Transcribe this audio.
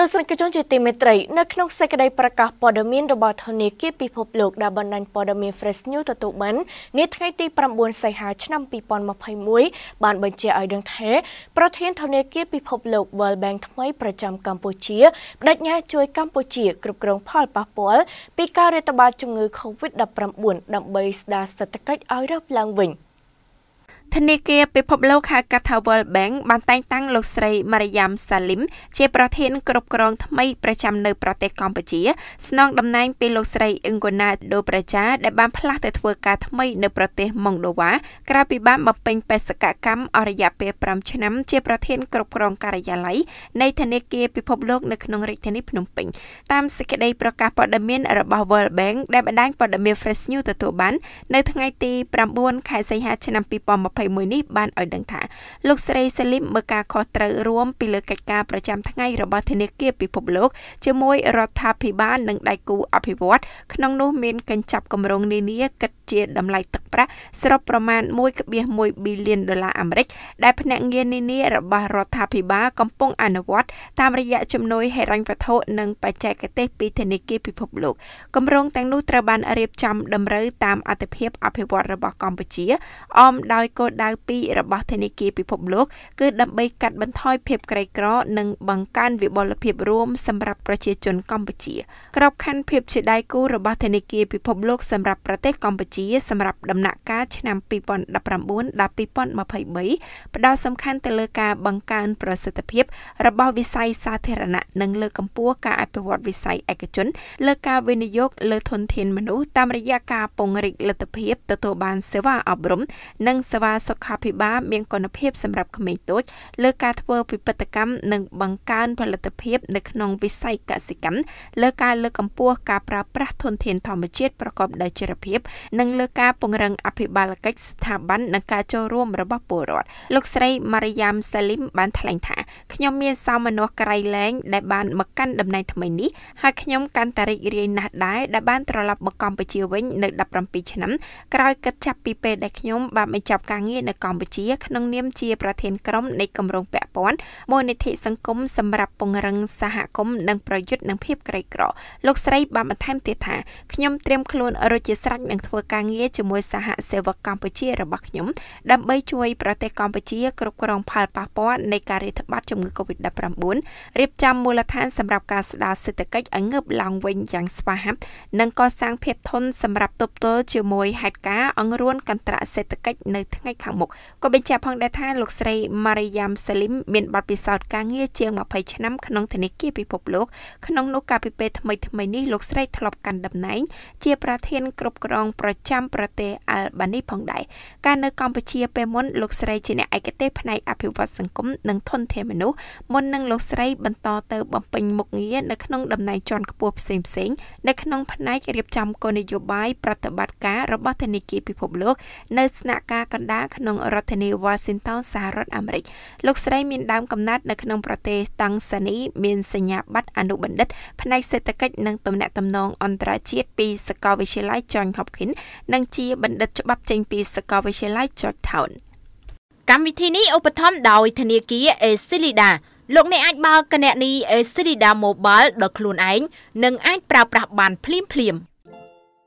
ទស្សនិកជនជាទីមេត្រីនៅក្នុងសេចក្តីប្រកាសព័ត៌មានរបស់ធនាគារពិភពលោកដែលបណ្ដាញព័ត៌មាន Fresh News ទទួលបាននាថ្ងៃទី9សីហាឆ្នាំ2021បានបញ្ជាក់ឲ្យដឹងថាប្រធានធនាគារពិភពលោក World Bank ថ្មីប្រចាំកម្ពុជាបដិញ្ញាជួយកម្ពុជា គ្រប់គ្រងផលប៉ះពាល់ពីការរាតត្បាតជំងឺ Covid-19 ដើម្បីស្ដារសេដ្ឋកិច្ចឲ្យរើបឡើងវិញ។ធនាគារពិភពលោកហៅកាត់ថា World Bank បានតែងតាំងលោកស្រី Maryam Salim ជាប្រធានគ្រប់គ្រងថ្មីប្រចាំនៅប្រទេសកម្ពុជា ស្នងតំណែងពីលោកស្រី Ungona Do Praja ដែលបានផ្លាស់ទៅធ្វើការថ្មីនៅប្រទេសម៉ុងដូវ៉ាក្រៅពីបានបំពេញបេសកកម្មអរិយាពេល5ឆ្នាំជាប្រធានគ្រប់គ្រងការិយាល័យនៃធនាគារពិភពលោកនៅក្នុងរាជធានីភ្នំពេញតាមសេចក្តីប្រកាសព័ត៌មានរបស់ World Bank ដែលបណ្ដាញព័ត៌មាន Fresh News ទទួលបាននៅថ្ងៃទី9ខែសីហាឆ្នាំ2020 2021នេះបានឲ្យដឹងថា លោកស្រីសេលីមមើលការខុសត្រូវរួមពីលើកិច្ចការប្រចាំថ្ងៃរបស់ធនាគារពិភពលោកជាមួយរដ្ឋាភិបាលនិងដៃគូអភិវឌ្ឍក្នុងនោះមានកញ្ចប់គម្រោងនានាគិតជាតម្លៃទឹកប្រាក់សរុបប្រមាណ1.1ប៊ីលានដុល្លារអាមេរិក ដែលភ្នាក់ងារនានារបស់រដ្ឋាភិបាលកំពុងអនុវត្តតាមរយៈជំនួយហិរញ្ញវត្ថុនិងបច្ចេកទេសពីធនាគារពិភពលោកគម្រោងទាំងនោះត្រូវបានរៀបចំតម្រូវតាមអត្ថិភាពអភិវឌ្ឍរបស់កម្ពុជាអមដោយគោលដៅ2របស់ធនាគារពិភពលោកគឺដើម្បីកាត់បន្ថយភាពក្រីក្រនិងបង្កើនវិបុលភាពរួមសម្រាប់ប្រជាជនកម្ពុជាក្របខ័ណ្ឌភាពជាដៃគូរបស់ធនាគារពិភពលោកសម្រាប់ប្រទេសកម្ពុជាសម្រាប់ដំណាក់កាលឆ្នាំ2019ដល់2023ផ្ដោតសំខាន់ទៅលើការបង្កើនប្រសិទ្ធភាព របស់វិស័យសាធារណៈនិងលើកកម្ពស់ការអភិវឌ្ឍវិស័យឯកជន លើការវិនិយោគលើធនធានមនុស្សតាមរយៈការពង្រីកលទ្ធភាពទទួលបានសេវាអប់រំនិងសេវាបាលសុខាភិបាលមានគុណភាពសម្រាប់ក្មេងតូចលើការធ្វើពិពិធកម្មនិងបង្កើនផលិតភាពនៅក្នុង វិស័យកសិកម្មលើការលើកកម្ពស់ការប្រើប្រាស់ធនធានធម្មជាតិប្រកបដោយចីរភាពនិងលើការពង្រឹងអភិបាលកិច្ចស្ថាប័ននិងការចូលរួមរបស់ពលរដ្ឋលោកស្រី Mariam Salim បាន ថ្លែងថាខ្ញុំមានសោមនស្សក្រៃលែងដែលបានមកកាន់តំណែងថ្មីនេះហើយខ្ញុំកាន់តែរីករាយណាស់ដែរដែលបានត្រឡប់មកកម្ពុជាវិញ នៅ17ឆ្នាំក្រោយកិត្តចាប់ពីពេលដែលខ្ញុំបានបញ្ចប់ការងារនៅកម្ពុជា ក្នុងនាមជាប្រធានក្រុមនៃគម្រោងពាក់ព័ន្ធមូលនិធិសង្គមសម្រាប់ពង្រឹងសហគមន៍និងប្រយុទ្ធនឹងភាពក្រីក្រលោកស្រីបានបន្ថែមទៀតថាខ្ញុំត្រៀមខ្លួនរួចជាស្រេចនឹងធ្វើការងារជាមួយសហសេវកកម្ពុជារបស់ខ្ញុំដើម្បីជួយប្រទេសកម្ពុជាគ្រប់គ្រងផលប៉ះពាល់នៃការរាតត្បាតជំងឺ Covid-19 រៀបចំមូលដ្ឋាន សម្រាប់ការស្ដារសេដ្ឋកិច្ចឲ្យងើបឡើងវិញយ៉ាងស្វាហាប់និងកសាងភាពធន់សម្រាប់ទប់ទល់ជាមួយហេតុការណ៍អង្រួនកន្ត្រាក់សេដ្ឋកិច្ចនៅថ្ងៃខាងមុខក៏បញ្ជាក់ផងដែរថាលោកស្រី Mariam Salim មានបទពិសោធន៍ការងារជាង20ឆ្នាំក្នុងធនាគារពិភពលោកក្នុង នោះកាលពីពេលថ្មីថ្មីនេះលោកស្រីធ្លាប់កាន់តំណែងជាប្រធានគ្រប់គ្រងប្រចាំប្រទេសអាល់បានីផងដែរកាលនៅកម្ពុជាពេលមុនលោកស្រីជាអ្នកឯកទេសផ្នែកអភិវឌ្ឍសង្គមនិងធនធានមនុស្សមុននឹងលោកស្រីបន្តទៅបំពេញមុខងារនៅក្នុងតំណែងជាន់ខ្ពស់ផ្សេងផ្សេងនៅក្នុងផ្នែករៀបចំគោលនយោបាយប្រតិបត្តិការរបស់ធនាគារពិភពលោកនៅស្នាក់ការកណ្ដាលក្នុងរដ្ឋធានី Washington សហរដ្ឋអាមេរិកលោកស្រីមានដើមកំណើតនៅក្នុងប្រទេសតាំងសានីមានសញ្ញាបត្រអនុបណ្ឌិតផ្នែកសេដ្ឋកិច្ចនិងទំនាក់ទំនងអន្តរជាតិពីសាកលវិទ្យាល័យ Johns Hopkins និងជាបណ្ឌិតច្បាប់ ចេញពីសាកលវិទ្យាល័យ Georgetown កម្មវិធីនេះឧបត្ថម្ភដោយធនាគារ Esilida លោកអ្នកអាចបើកគណនី Esilida Mobile ដល់ខ្លួនឯងនិងអាចប្រើប្រាស់បានភ្លាមៗ